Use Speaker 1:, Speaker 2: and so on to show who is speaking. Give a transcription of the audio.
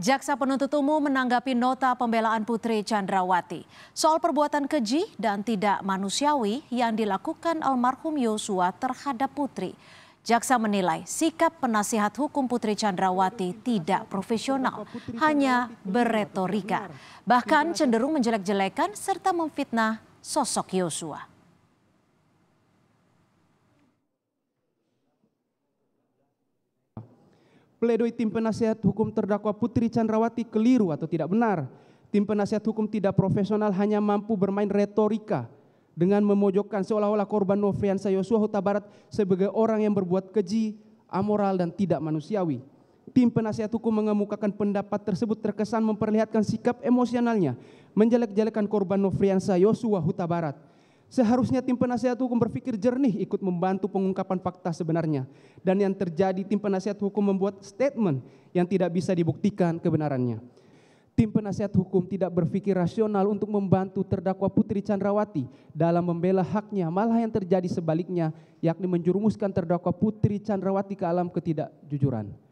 Speaker 1: Jaksa penuntut umum menanggapi nota pembelaan Putri Chandrawati soal perbuatan keji dan tidak manusiawi yang dilakukan almarhum Yosua terhadap Putri. Jaksa menilai sikap penasihat hukum Putri Chandrawati tidak profesional, hanya berretorika, bahkan cenderung menjelek-jelekan serta memfitnah
Speaker 2: sosok Yosua. Pledoi tim penasihat hukum terdakwa Putri Chandrawati keliru atau tidak benar. Tim penasihat hukum tidak profesional hanya mampu bermain retorika dengan memojokkan seolah-olah korban Nofriansa Yosua Huta Barat sebagai orang yang berbuat keji, amoral dan tidak manusiawi. Tim penasihat hukum mengemukakan pendapat tersebut terkesan memperlihatkan sikap emosionalnya menjelek-jelekan korban Nofriansa Yosua Huta Barat Seharusnya tim penasihat hukum berpikir jernih ikut membantu pengungkapan fakta sebenarnya. Dan yang terjadi tim penasihat hukum membuat statement yang tidak bisa dibuktikan kebenarannya. Tim penasihat hukum tidak berpikir rasional untuk membantu terdakwa Putri Chandrawati dalam membela haknya. Malah yang terjadi sebaliknya, yakni menjurumuskan terdakwa Putri Chandrawati ke alam ketidakjujuran.